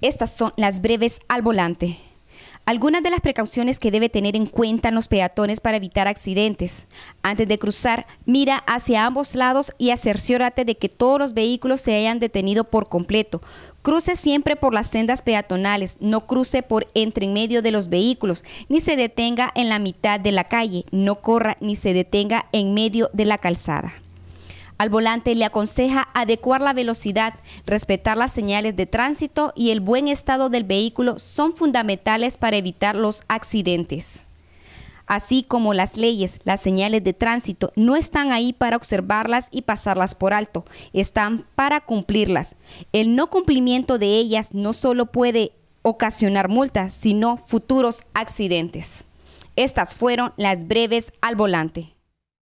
Estas son las breves al volante. Algunas de las precauciones que debe tener en cuenta los peatones para evitar accidentes. Antes de cruzar, mira hacia ambos lados y acerciórate de que todos los vehículos se hayan detenido por completo. Cruce siempre por las sendas peatonales, no cruce por entre en medio de los vehículos, ni se detenga en la mitad de la calle, no corra ni se detenga en medio de la calzada. Al volante le aconseja adecuar la velocidad, respetar las señales de tránsito y el buen estado del vehículo son fundamentales para evitar los accidentes. Así como las leyes, las señales de tránsito no están ahí para observarlas y pasarlas por alto, están para cumplirlas. El no cumplimiento de ellas no solo puede ocasionar multas, sino futuros accidentes. Estas fueron las breves al volante.